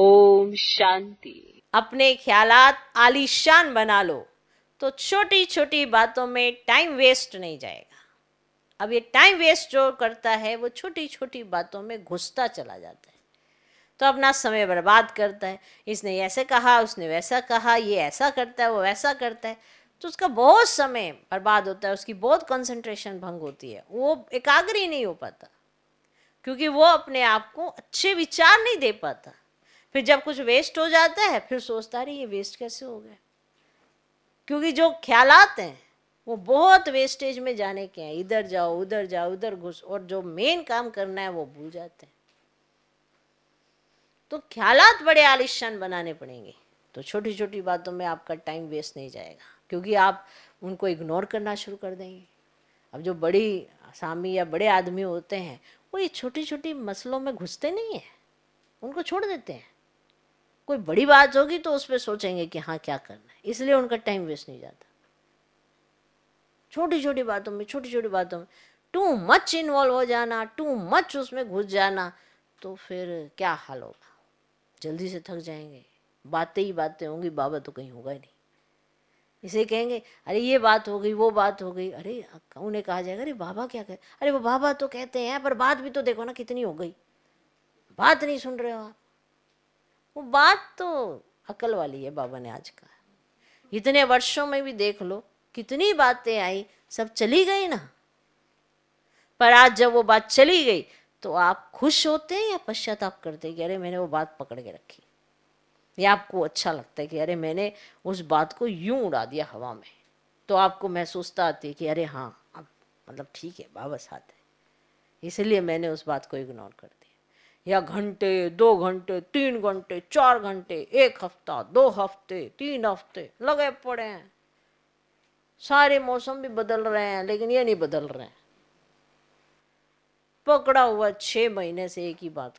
ओम शांति अपने ख्यालात आलीशान बना लो तो छोटी छोटी बातों में टाइम वेस्ट नहीं जाएगा अब ये टाइम वेस्ट जो करता है वो छोटी छोटी बातों में घुसता चला जाता है तो अपना समय बर्बाद करता है इसने ऐसे कहा उसने वैसा कहा ये ऐसा करता है वो वैसा करता है तो उसका बहुत समय बर्बाद होता है उसकी बहुत कंसंट्रेशन भंग होती है वो एकाग्र ही नहीं हो पाता क्योंकि वो अपने आप को अच्छे विचार नहीं दे पाता फिर जब कुछ वेस्ट हो जाता है फिर सोचता रही ये वेस्ट कैसे हो गया क्योंकि जो ख्याल हैं वो बहुत वेस्टेज में जाने के हैं इधर जाओ उधर जाओ उधर घुस और जो मेन काम करना है वो भूल जाते हैं तो ख्यालात बड़े आलिशान बनाने पड़ेंगे तो छोटी छोटी बातों में आपका टाइम वेस्ट नहीं जाएगा क्योंकि आप उनको इग्नोर करना शुरू कर देंगे अब जो बड़ी सामी या बड़े आदमी होते हैं वो ये छोटी छोटी मसलों में घुसते नहीं हैं उनको छोड़ देते हैं कोई बड़ी बात होगी तो उस पर सोचेंगे कि हाँ क्या करना है इसलिए उनका टाइम वेस्ट नहीं जाता छोटी छोटी बातों में छोटी छोटी बातों में टू मच इन्वॉल्व हो जाना टू मच उसमें घुस जाना तो फिर क्या हाल होगा जल्दी से थक जाएंगे बातें ही बातें होंगी बाबा तो कहीं होगा ही नहीं इसे कहेंगे अरे ये बात हो गई वो बात हो गई अरे उन्हें कहा जाएगा अरे बाबा क्या कहे अरे वो बाबा तो कहते हैं पर बात भी तो देखो ना कितनी हो गई बात नहीं सुन रहे हो आप वो बात तो अकल वाली है बाबा ने आज कहा इतने वर्षों में भी देख लो कितनी बातें आई सब चली गई ना पर आज जब वो बात चली गई तो आप खुश होते हैं या पश्चाताप करते हैं कि अरे मैंने वो बात पकड़ के रखी या आपको अच्छा लगता है कि अरे मैंने उस बात को यूं उड़ा दिया हवा में तो आपको महसूसता तो आती है कि अरे हाँ अब मतलब ठीक है बाबा साथ है इसलिए मैंने उस बात को इग्नोर कर दिया या घंटे दो घंटे तीन घंटे चार घंटे एक हफ्ता दो हफ्ते तीन हफ्ते लगे पड़े हैं सारे मौसम भी बदल रहे हैं लेकिन ये नहीं बदल रहे हैं पकड़ा हुआ छः महीने से एक ही बात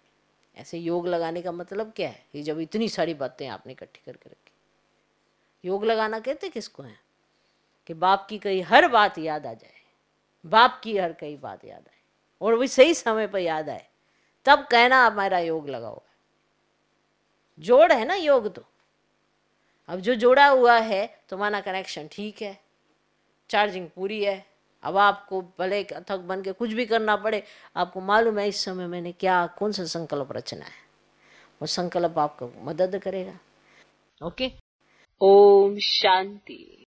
ऐसे योग लगाने का मतलब क्या है ये जब इतनी सारी बातें आपने इकट्ठी करके रखी योग लगाना कहते किसको हैं कि बाप की कही हर बात याद आ जाए बाप की हर कई बात याद आए और वो सही समय पर याद आए तब कहना मेरा योग लगा हुआ जोड़ है ना योग तो अब जो जोड़ा हुआ है तुम्हारा कनेक्शन ठीक है चार्जिंग पूरी है अब आपको भले अथक बन के कुछ भी करना पड़े आपको मालूम है इस समय मैंने क्या कौन सा संकल्प रचना है वो संकल्प आपको मदद करेगा ओके ओम शांति